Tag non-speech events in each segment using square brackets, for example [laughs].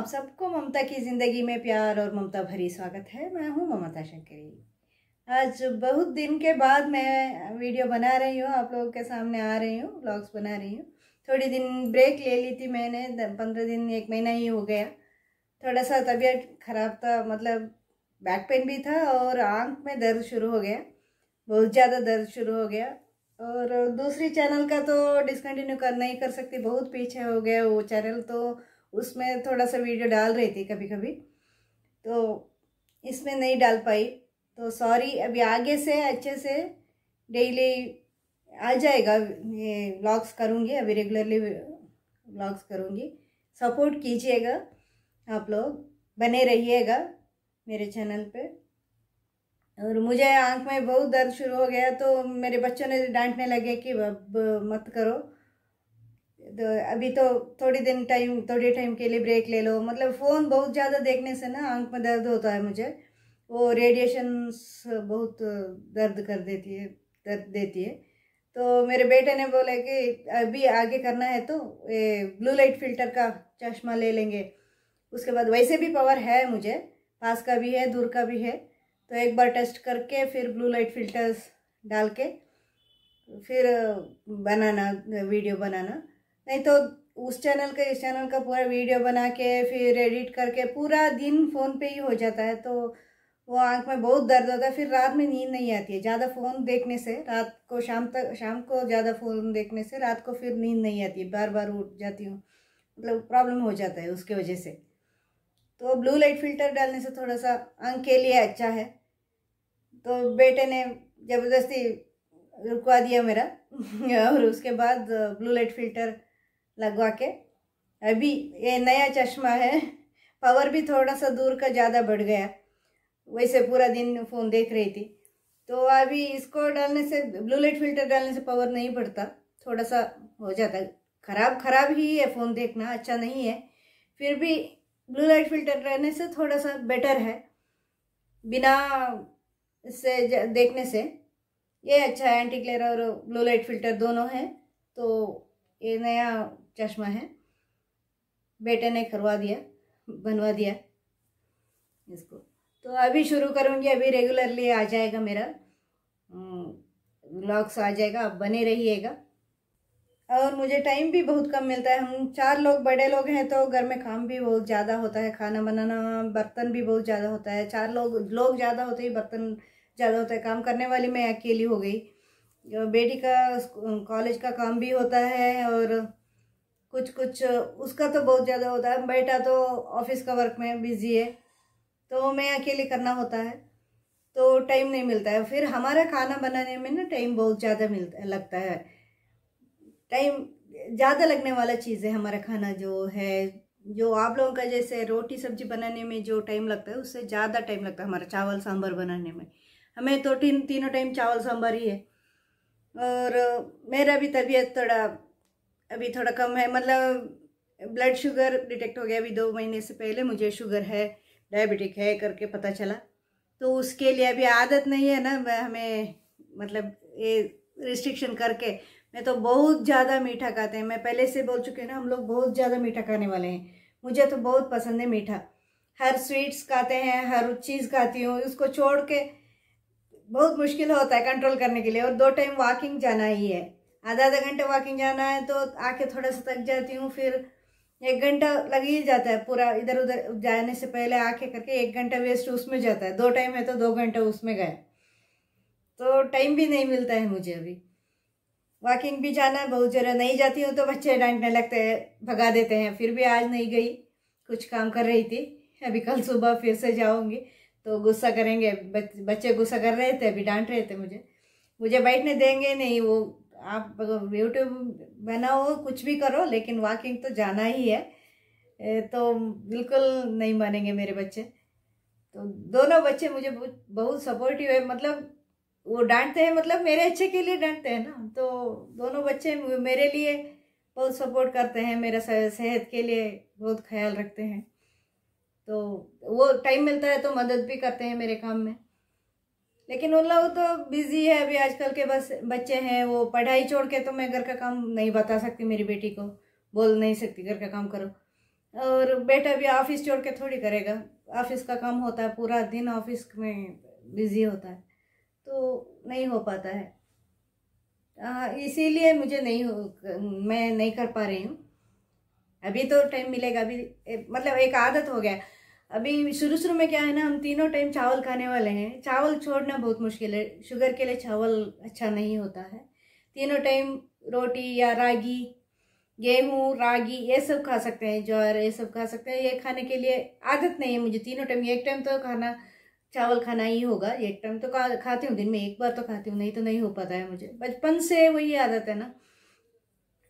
आप सबको ममता की ज़िंदगी में प्यार और ममता भरी स्वागत है मैं हूँ ममता शंकरी आज बहुत दिन के बाद मैं वीडियो बना रही हूँ आप लोगों के सामने आ रही हूँ ब्लॉग्स बना रही हूँ थोड़ी दिन ब्रेक ले ली थी मैंने पंद्रह दिन एक महीना ही हो गया थोड़ा सा तबीयत ख़राब था मतलब बैक पेन भी था और आंख में दर्द शुरू हो गया बहुत ज़्यादा दर्द शुरू हो गया और दूसरी चैनल का तो डिसकन्टिन्यू कर नहीं कर सकती बहुत पीछे हो गया वो चैनल तो उसमें थोड़ा सा वीडियो डाल रही थी कभी कभी तो इसमें नहीं डाल पाई तो सॉरी अभी आगे से अच्छे से डेली आ जाएगा ये व्लॉग्स करूँगी अभी रेगुलरली ब्लॉग्स करूँगी सपोर्ट कीजिएगा आप लोग बने रहिएगा मेरे चैनल पे और मुझे आंख में बहुत दर्द शुरू हो गया तो मेरे बच्चों ने डांटने लगे कि अब मत करो तो अभी तो थोड़ी दिन टाइम थोड़े टाइम के लिए ब्रेक ले लो मतलब फ़ोन बहुत ज़्यादा देखने से ना आंख में दर्द होता है मुझे वो रेडिएशन बहुत दर्द कर देती है दर्द देती है तो मेरे बेटे ने बोला कि अभी आगे करना है तो ये ब्लू लाइट फिल्टर का चश्मा ले लेंगे उसके बाद वैसे भी पावर है मुझे पास का भी है दूर का भी है तो एक बार टेस्ट करके फिर ब्लू लाइट फिल्टर्स डाल के फिर बनाना वीडियो बनाना नहीं तो उस चैनल का इस चैनल का पूरा वीडियो बना के फिर एडिट करके पूरा दिन फ़ोन पे ही हो जाता है तो वो आंख में बहुत दर्द होता है फिर रात में नींद नहीं आती है ज़्यादा फ़ोन देखने से रात को शाम तक शाम को ज़्यादा फ़ोन देखने से रात को फिर नींद नहीं आती बार बार उठ जाती हूँ मतलब प्रॉब्लम हो जाता है उसकी वजह से तो ब्लू लाइट फिल्टर डालने से थोड़ा सा आंख के लिए अच्छा है तो बेटे ने ज़बरदस्ती रुकवा दिया मेरा [laughs] और उसके बाद ब्लू लाइट फिल्टर लगवा के अभी ये नया चश्मा है पावर भी थोड़ा सा दूर का ज़्यादा बढ़ गया वैसे पूरा दिन फ़ोन देख रही थी तो अभी इसको डालने से ब्लू लाइट फिल्टर डालने से पावर नहीं बढ़ता थोड़ा सा हो जाता है खराब खराब ही है फ़ोन देखना अच्छा नहीं है फिर भी ब्लू लाइट फिल्टर रहने से थोड़ा सा बेटर है बिना इससे देखने से ये अच्छा है एंटी क्लेर और ब्लू लाइट फिल्टर दोनों हैं तो ये नया चश्मा है बेटे ने करवा दिया बनवा दिया इसको तो अभी शुरू करूँगी अभी रेगुलरली आ जाएगा मेरा ब्लॉग्स हम्म, आ जाएगा आप बने रहिएगा और मुझे टाइम भी बहुत कम मिलता है हम चार लोग बड़े लोग हैं तो घर में काम भी बहुत ज़्यादा होता है खाना बनाना बर्तन भी बहुत ज़्यादा होता है चार लोग लोग ज़्यादा होते ही बर्तन ज़्यादा होता है काम करने वाली मैं अकेली हो गई बेटी का कॉलेज का काम भी होता है और कुछ कुछ उसका तो बहुत ज़्यादा होता है बेटा तो ऑफिस का वर्क में बिजी है तो मैं अकेले करना होता है तो टाइम नहीं मिलता है फिर हमारा खाना बनाने में ना टाइम बहुत ज़्यादा मिलता लगता है टाइम ज़्यादा लगने वाला चीज़ है हमारा खाना जो है जो आप लोगों का जैसे रोटी सब्जी बनाने में जो टाइम लगता है उससे ज़्यादा टाइम लगता है हमारा चावल सांभर बनाने में हमें तो तीन तीनों टाइम चावल सांभर ही है और मेरा भी तबीयत थोड़ा अभी थोड़ा कम है मतलब ब्लड शुगर डिटेक्ट हो गया अभी दो महीने से पहले मुझे शुगर है डायबिटिक है करके पता चला तो उसके लिए अभी आदत नहीं है ना हमें मतलब ये रिस्ट्रिक्शन करके मैं तो बहुत ज़्यादा मीठा खाते हैं मैं पहले से बोल चुके हैं ना हम लोग बहुत ज़्यादा मीठा खाने वाले हैं मुझे तो बहुत पसंद है मीठा हर स्वीट्स खाते हैं हर चीज़ खाती हूँ उसको छोड़ के बहुत मुश्किल होता है कंट्रोल करने के लिए और दो टाइम वॉकिंग जाना ही है आधा आधा घंटे वॉकिंग जाना है तो आके थोड़ा सा थक जाती हूँ फिर एक घंटा लग ही जाता है पूरा इधर उधर जाने से पहले आके करके एक घंटा वेस्ट उसमें जाता है दो टाइम है तो दो घंटा उसमें गए तो टाइम भी नहीं मिलता है मुझे अभी वॉकिंग भी जाना है बहुत जरा नहीं जाती हूँ तो बच्चे डांटने लगते हैं भगा देते हैं फिर भी आज नहीं गई कुछ काम कर रही थी अभी कल सुबह फिर से जाऊँगी तो गुस्सा करेंगे बच्चे गुस्सा कर रहे थे अभी डांट रहे थे मुझे मुझे बैठने देंगे नहीं वो आप यूट्यूब बनाओ कुछ भी करो लेकिन वॉकिंग तो जाना ही है तो बिल्कुल नहीं मानेंगे मेरे बच्चे तो दोनों बच्चे मुझे बहुत सपोर्टिव है मतलब वो डांटते हैं मतलब मेरे अच्छे के लिए डांटते हैं ना तो दोनों बच्चे मेरे लिए बहुत सपोर्ट करते हैं मेरा सेहत के लिए बहुत ख्याल रखते हैं तो वो टाइम मिलता है तो मदद भी करते हैं मेरे काम में लेकिन उन लोग तो बिजी है अभी आजकल के बस बच्चे हैं वो पढ़ाई छोड़ के तो मैं घर का काम नहीं बता सकती मेरी बेटी को बोल नहीं सकती घर का काम करो और बेटा भी ऑफिस छोड़ के थोड़ी करेगा ऑफिस का काम होता है पूरा दिन ऑफिस में बिजी होता है तो नहीं हो पाता है हाँ, इसीलिए मुझे नहीं हो मैं नहीं कर पा रही हूँ अभी तो टाइम मिलेगा अभी मतलब एक आदत हो गया अभी शुरू शुरू में क्या है ना हम तीनों टाइम चावल खाने वाले हैं चावल छोड़ना बहुत मुश्किल है शुगर के लिए चावल अच्छा नहीं होता है तीनों टाइम रोटी या रागी गेहूँ रागी ये सब खा सकते हैं ज्वार ये सब खा सकते हैं ये खाने के लिए आदत नहीं है मुझे तीनों टाइम एक टाइम तो खाना चावल खाना ही होगा एक टाइम तो खाती हूँ दिन में एक बार तो खाती हूँ नहीं तो नहीं हो पाता है मुझे बचपन से वही आदत है ना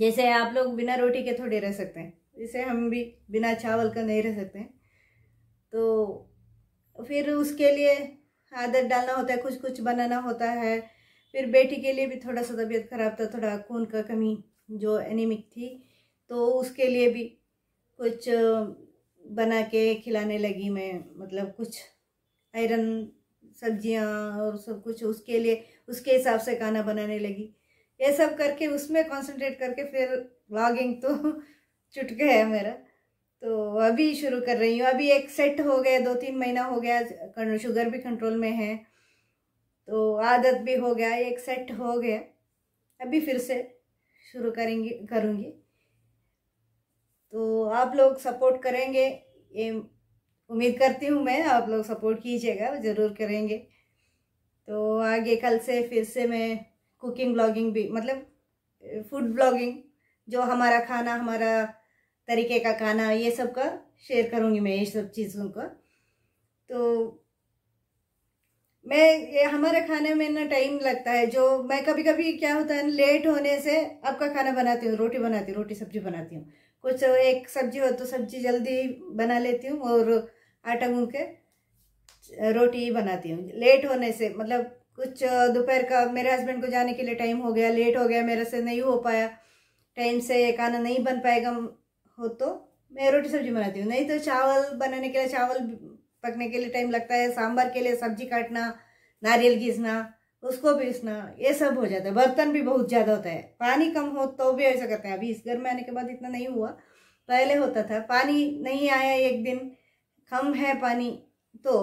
जैसे आप लोग बिना रोटी के थोड़े रह सकते हैं जैसे हम भी बिना चावल का नहीं रह सकते हैं तो फिर उसके लिए आदत डालना होता है कुछ कुछ बनाना होता है फिर बेटी के लिए भी थोड़ा सा तबीयत ख़राब था थोड़ा खून का कमी जो एनीमिक थी तो उसके लिए भी कुछ बना के खिलाने लगी मैं मतलब कुछ आयरन सब्जियां और सब कुछ उसके लिए उसके हिसाब से खाना बनाने लगी ये सब करके उसमें कंसंट्रेट करके फिर व्लॉगिंग तो चुट [laughs] गया मेरा तो अभी शुरू कर रही हूँ अभी एक सेट हो गया दो तीन महीना हो गया शुगर भी कंट्रोल में है तो आदत भी हो गया एक सेट हो गया अभी फिर से शुरू करेंगे करूँगी तो आप लोग सपोर्ट करेंगे ये उम्मीद करती हूँ मैं आप लोग सपोर्ट कीजिएगा ज़रूर करेंगे तो आगे कल से फिर से मैं कुकिंग ब्लॉगिंग भी मतलब फूड ब्लॉगिंग जो हमारा खाना हमारा तरीके का खाना ये सब का शेयर करूँगी मैं ये सब चीज़ों का तो मैं ये हमारे खाने में ना टाइम लगता है जो मैं कभी कभी क्या होता है लेट होने से आपका खाना बनाती हूँ रोटी बनाती हूँ रोटी सब्जी बनाती हूँ कुछ एक सब्जी हो तो सब्जी जल्दी बना लेती हूँ और आटा गूँ के रोटी ही बनाती हूँ लेट होने से मतलब कुछ दोपहर का मेरे हस्बैंड को जाने के लिए टाइम हो गया लेट हो गया मेरे से नहीं हो पाया टाइम से खाना नहीं बन पाएगा हो तो मैं रोटी सब्जी बनाती हूँ नहीं तो चावल बनाने के लिए चावल पकने के लिए टाइम लगता है सांभर के लिए सब्जी काटना नारियल घिसना उसको पीसना ये सब हो जाता है बर्तन भी बहुत ज़्यादा होता है पानी कम हो तो भी ऐसा करते हैं अभी इस घर में आने के बाद इतना नहीं हुआ पहले होता था पानी नहीं आया एक दिन कम है पानी तो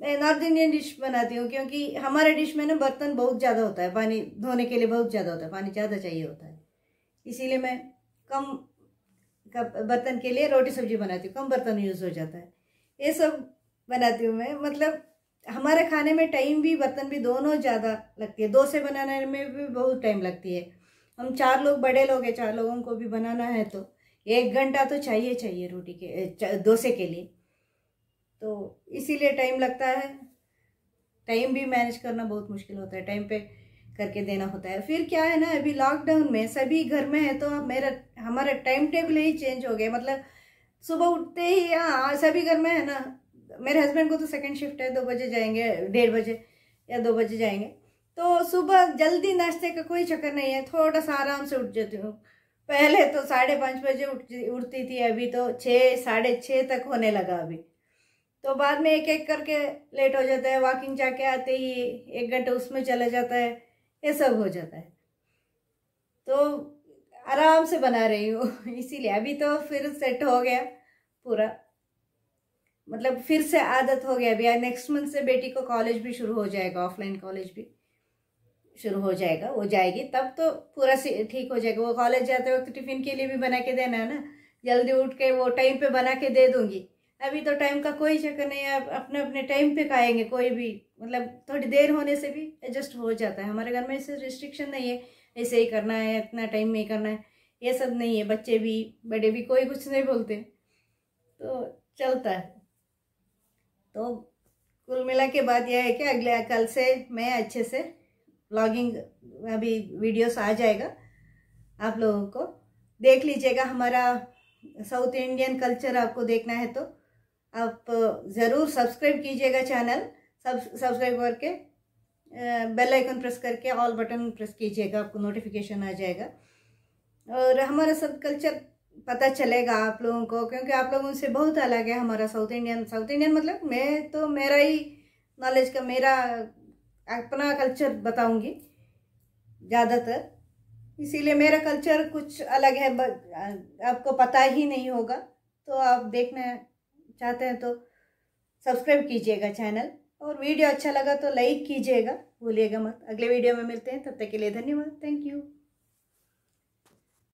मैं नॉर्थ इंडियन डिश बनाती हूँ क्योंकि हमारे डिश में ना बर्तन बहुत ज़्यादा होता है पानी धोने के लिए बहुत ज़्यादा होता है पानी ज़्यादा चाहिए होता है इसीलिए मैं कम बर्तन के लिए रोटी सब्जी बनाती हूँ कम बर्तन यूज़ हो जाता है ये सब बनाती हूँ मैं मतलब हमारे खाने में टाइम भी बर्तन भी दोनों ज़्यादा लगती है दोसे बनाने में भी बहुत टाइम लगती है हम चार लोग बड़े लोग हैं चार लोगों को भी बनाना है तो एक घंटा तो चाहिए चाहिए रोटी के डोसे के लिए तो इसीलिए टाइम लगता है टाइम भी मैनेज करना बहुत मुश्किल होता है टाइम पे करके देना होता है फिर क्या है ना अभी लॉकडाउन में सभी घर में है तो मेरा हमारा टाइम टेबल ही चेंज हो गया मतलब सुबह उठते ही हाँ सभी घर में है ना मेरे हस्बैंड को तो सेकंड शिफ्ट है दो बजे जाएंगे डेढ़ बजे या दो बजे जाएंगे तो सुबह जल्दी नाश्ते का कोई चक्कर नहीं है थोड़ा सा आराम से उठ जाती हूँ पहले तो साढ़े पाँच बजे उठती उठती थी अभी तो छः साढ़े छः तक होने लगा अभी तो बाद में एक एक करके लेट हो जाता है वॉकिंग जाके आते ही एक घंटे उसमें चला जाता है ये सब हो जाता है तो आराम से बना रही हूँ [laughs] इसीलिए अभी तो फिर सेट हो गया पूरा मतलब फिर से आदत हो गया अभी नेक्स्ट मंथ से बेटी को कॉलेज भी शुरू हो जाएगा ऑफलाइन कॉलेज भी शुरू हो जाएगा वो जाएगी तब तो पूरा ठीक हो जाएगा वो कॉलेज जाते वक्त टिफिन के लिए भी बना के देना है ना जल्दी उठ के वो टाइम पे बना के दे दूंगी अभी तो टाइम का कोई चक्कर नहीं है अपने अपने टाइम पे खाएंगे कोई भी मतलब थोड़ी देर होने से भी एडजस्ट हो जाता है हमारे घर में ऐसे रिस्ट्रिक्शन नहीं है ऐसे ही करना है इतना टाइम में करना है ये सब नहीं है बच्चे भी बड़े भी कोई कुछ नहीं बोलते तो चलता है तो कुल मिला के बात यह है कि अगले कल से मैं अच्छे से ब्लॉगिंग अभी वीडियोस आ जाएगा आप लोगों को देख लीजिएगा हमारा साउथ इंडियन कल्चर आपको देखना है तो आप ज़रूर सब्सक्राइब कीजिएगा चैनल सब सब्सक्राइब करके बेल आइकन प्रेस करके ऑल बटन प्रेस कीजिएगा आपको नोटिफिकेशन आ जाएगा और हमारा सब कल्चर पता चलेगा आप लोगों को क्योंकि आप लोगों से बहुत अलग है हमारा साउथ इंडियन साउथ इंडियन मतलब मैं तो मेरा ही नॉलेज का मेरा अपना कल्चर बताऊंगी ज़्यादातर इसीलिए मेरा कल्चर कुछ अलग है आपको पता ही नहीं होगा तो आप देखना चाहते हैं तो सब्सक्राइब कीजिएगा चैनल और वीडियो अच्छा लगा तो लाइक कीजिएगा भूलिएगा मत अगले वीडियो में मिलते हैं तब तक के लिए धन्यवाद थैंक यू